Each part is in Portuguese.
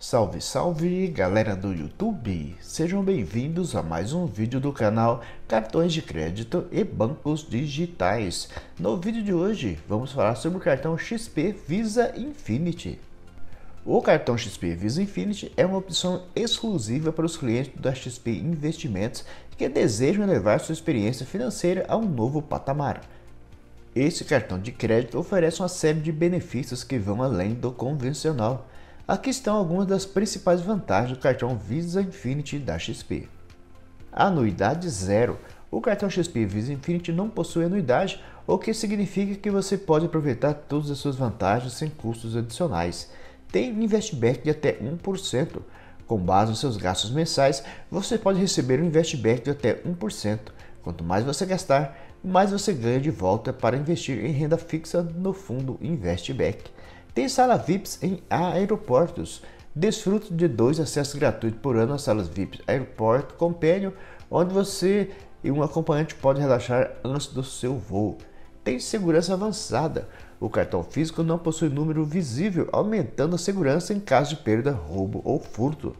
Salve, salve galera do YouTube! Sejam bem-vindos a mais um vídeo do canal Cartões de Crédito e Bancos Digitais. No vídeo de hoje vamos falar sobre o cartão XP Visa Infinity. O cartão XP Visa Infinity é uma opção exclusiva para os clientes da XP Investimentos que desejam elevar sua experiência financeira a um novo patamar. Esse cartão de crédito oferece uma série de benefícios que vão além do convencional Aqui estão algumas das principais vantagens do cartão Visa Infinity da XP. Anuidade zero. O cartão XP Visa Infinity não possui anuidade, o que significa que você pode aproveitar todas as suas vantagens sem custos adicionais. Tem investback de até 1%. Com base nos seus gastos mensais, você pode receber um investback de até 1%. Quanto mais você gastar, mais você ganha de volta para investir em renda fixa no fundo Investback. Tem sala VIPs em aeroportos. Desfruto de dois acessos gratuitos por ano às salas VIPs Aeroporto Companion, onde você e um acompanhante podem relaxar antes do seu voo. Tem segurança avançada. O cartão físico não possui número visível, aumentando a segurança em caso de perda, roubo ou furto.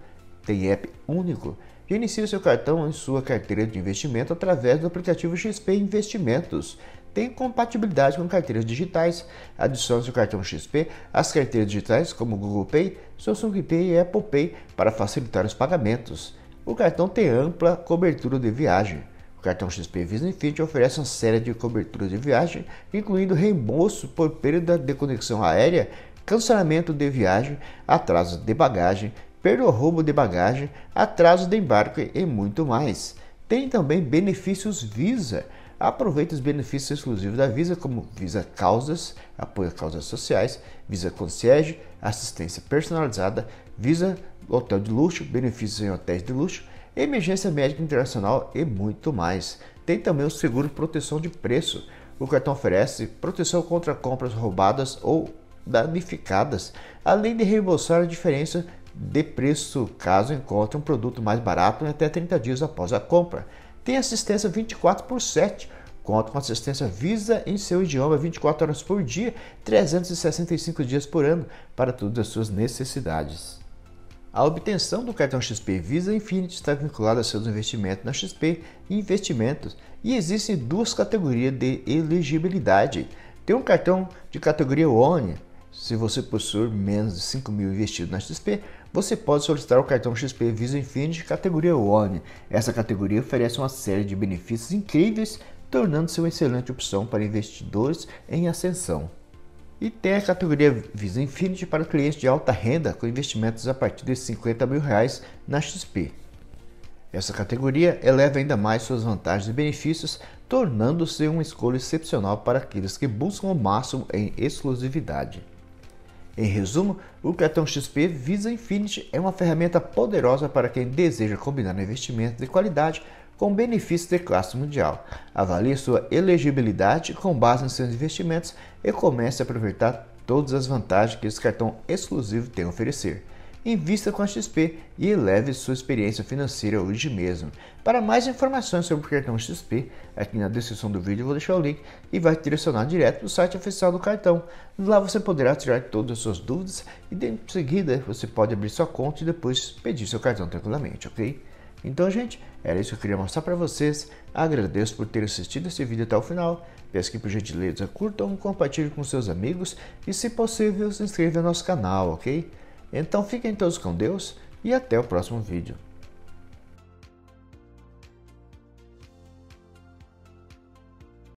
Tem app único. Inicie seu cartão em sua carteira de investimento através do aplicativo XP Investimentos tem compatibilidade com carteiras digitais. Adicione seu cartão XP às carteiras digitais como Google Pay, Samsung Pay e Apple Pay para facilitar os pagamentos. O cartão tem ampla cobertura de viagem. O cartão XP Visa Infinity oferece uma série de coberturas de viagem, incluindo reembolso por perda de conexão aérea, cancelamento de viagem, atraso de bagagem, perda ou roubo de bagagem, atraso de embarque e muito mais. Tem também benefícios Visa, Aproveite os benefícios exclusivos da Visa, como Visa Causas, apoio a causas sociais, Visa Concierge, assistência personalizada, Visa Hotel de Luxo, benefícios em hotéis de luxo, emergência médica internacional e muito mais. Tem também o seguro proteção de preço. O cartão oferece proteção contra compras roubadas ou danificadas, além de reembolsar a diferença de preço caso encontre um produto mais barato em até 30 dias após a compra. Tem assistência 24 por 7. Conta com assistência Visa em seu idioma 24 horas por dia, 365 dias por ano, para todas as suas necessidades. A obtenção do cartão XP Visa Infinity está vinculada a seus investimentos na XP Investimentos e existem duas categorias de elegibilidade. Tem um cartão de categoria ONI, se você possuir menos de 5 mil investidos na XP, você pode solicitar o cartão XP Visa Infinity categoria One. Essa categoria oferece uma série de benefícios incríveis, tornando-se uma excelente opção para investidores em ascensão. E tem a categoria Visa Infinity para clientes de alta renda com investimentos a partir de 50 mil reais na XP. Essa categoria eleva ainda mais suas vantagens e benefícios, tornando-se uma escolha excepcional para aqueles que buscam o máximo em exclusividade. Em resumo, o cartão XP Visa Infinity é uma ferramenta poderosa para quem deseja combinar investimentos de qualidade com benefícios de classe mundial. Avalie sua elegibilidade com base em seus investimentos e comece a aproveitar todas as vantagens que esse cartão exclusivo tem a oferecer invista com a XP e eleve sua experiência financeira hoje mesmo. Para mais informações sobre o cartão XP, aqui na descrição do vídeo eu vou deixar o link e vai direcionar direto para o site oficial do cartão. Lá você poderá tirar todas as suas dúvidas e em seguida você pode abrir sua conta e depois pedir seu cartão tranquilamente, ok? Então, gente, era isso que eu queria mostrar para vocês. Agradeço por terem assistido esse vídeo até o final. Peço que, por gentileza, curtam, compartilhem com seus amigos e, se possível, se inscreva no nosso canal, ok? Então fiquem todos com Deus e até o próximo vídeo.